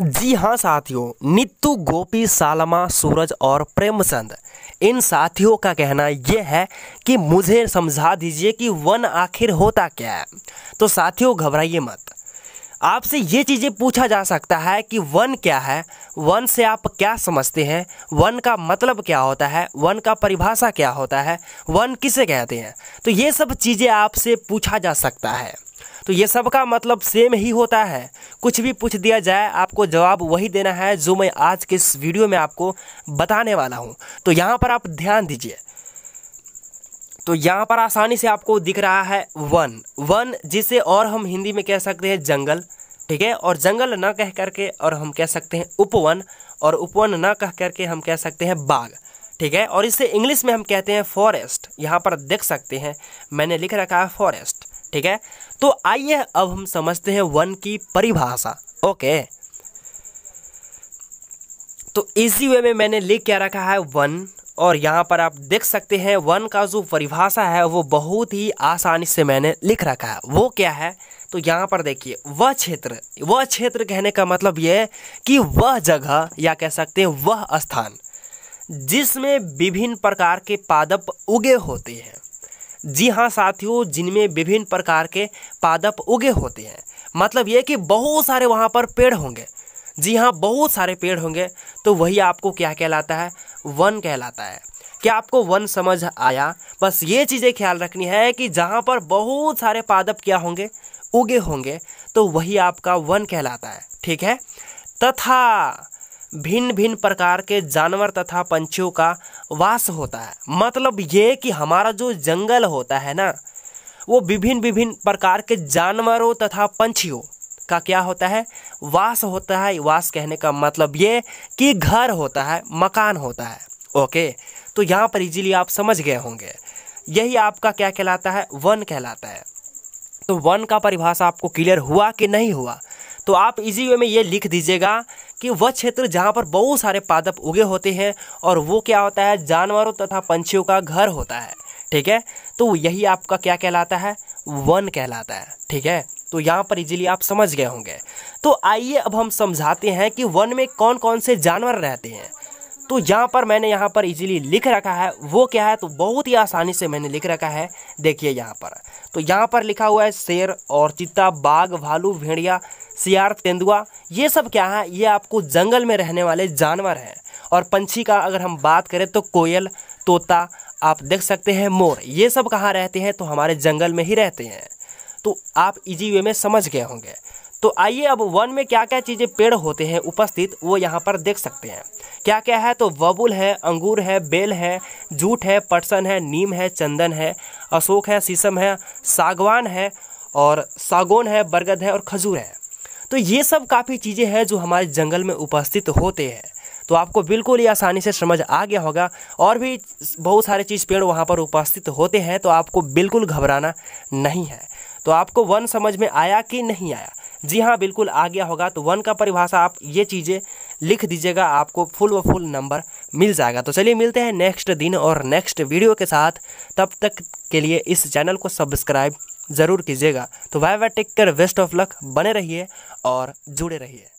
जी हाँ साथियों नित्तू गोपी सालमा सूरज और प्रेमचंद इन साथियों का कहना यह है कि मुझे समझा दीजिए कि वन आखिर होता क्या है तो साथियों घबराइए मत आपसे ये चीज़ें पूछा जा सकता है कि वन क्या है वन से आप क्या समझते हैं वन का मतलब क्या होता है वन का परिभाषा क्या होता है वन किसे कहते हैं तो ये सब चीज़ें आपसे पूछा जा सकता है तो ये सब का मतलब सेम ही होता है कुछ भी पूछ दिया जाए आपको जवाब वही देना है जो मैं आज के इस वीडियो में आपको बताने वाला हूँ तो यहाँ पर आप ध्यान दीजिए तो यहाँ पर आसानी से आपको दिख रहा है वन वन जिसे और हम हिंदी में कह सकते हैं जंगल ठीक है और जंगल न कह करके और हम कह सकते हैं उपवन और उपवन ना कह करके हम कह सकते हैं बाग ठीक है और इसे इंग्लिश में हम कहते हैं फॉरेस्ट यहाँ पर देख सकते हैं मैंने लिख रखा है फॉरेस्ट ठीक है तो आइए अब हम समझते हैं वन की परिभाषा ओके तो इसी वे में मैंने लिख क्या रखा है वन और यहाँ पर आप देख सकते हैं वन का जो परिभाषा है वो बहुत ही आसानी से मैंने लिख रखा है वो क्या है तो यहाँ पर देखिए वह क्षेत्र वह क्षेत्र कहने का मतलब यह है कि वह जगह या कह सकते हैं वह स्थान जिसमें विभिन्न प्रकार के पादप उगे होते हैं जी हाँ साथियों जिनमें विभिन्न प्रकार के पादप उगे होते हैं मतलब ये कि बहुत सारे वहाँ पर पेड़ होंगे जी हाँ बहुत सारे पेड़ होंगे तो वही आपको क्या कहलाता है वन कहलाता है क्या आपको वन समझ आया बस ये चीज़ें ख्याल रखनी है कि जहाँ पर बहुत सारे पादप क्या होंगे उगे होंगे तो वही आपका वन कहलाता है ठीक है तथा भिन्न भिन्न प्रकार के जानवर तथा पंछियों का वास होता है मतलब ये कि हमारा जो जंगल होता है ना वो विभिन्न विभिन्न प्रकार के जानवरों तथा पंछियों का क्या होता है वास होता है वास कहने का मतलब ये कि घर होता है मकान होता है ओके तो यहाँ पर इजीली आप समझ गए होंगे यही आपका क्या कहलाता है वन कहलाता है तो वन का परिभाषा आपको क्लियर हुआ कि नहीं हुआ तो आप इजी वे में ये लिख दीजिएगा कि वह क्षेत्र जहाँ पर बहुत सारे पादप उगे होते हैं और वो क्या होता है जानवरों तथा पंछियों का घर होता है ठीक है तो यही आपका क्या कहलाता है वन कहलाता है ठीक है तो यहाँ पर इजीली आप समझ गए होंगे तो आइए अब हम समझाते हैं कि वन में कौन कौन से जानवर रहते हैं तो यहाँ पर मैंने यहाँ पर इजीली लिख रखा है वो क्या है तो बहुत ही आसानी से मैंने लिख रखा है देखिए यहाँ पर तो यहाँ पर लिखा हुआ है शेर और चित्ता बाघ भालू भेड़िया सियार तेंदुआ ये सब क्या है ये आपको जंगल में रहने वाले जानवर हैं और पंछी का अगर हम बात करें तो कोयल तोता आप देख सकते हैं मोर ये सब कहाँ रहते हैं तो हमारे जंगल में ही रहते हैं तो आप इजी वे में समझ गए होंगे तो आइए अब वन में क्या क्या चीज़ें पेड़ होते हैं उपस्थित वो यहाँ पर देख सकते हैं क्या क्या है तो बबुल है अंगूर है बेल है जूट है पटसन है नीम है चंदन है अशोक है शीशम है सागवान है और सागौन है बरगद है और खजूर है तो ये सब काफ़ी चीज़ें हैं जो हमारे जंगल में उपस्थित होते हैं तो आपको बिल्कुल ही आसानी से समझ आ गया होगा और भी बहुत सारे चीज़ पेड़ वहाँ पर उपस्थित होते हैं तो आपको बिल्कुल घबराना नहीं है तो आपको वन समझ में आया कि नहीं आया जी हाँ बिल्कुल आ गया होगा तो वन का परिभाषा आप ये चीज़ें लिख दीजिएगा आपको फुल व फुल नंबर मिल जाएगा तो चलिए मिलते हैं नेक्स्ट दिन और नेक्स्ट वीडियो के साथ तब तक के लिए इस चैनल को सब्सक्राइब ज़रूर कीजिएगा तो वाई वाई टेक कर बेस्ट ऑफ लक बने रहिए और जुड़े रहिए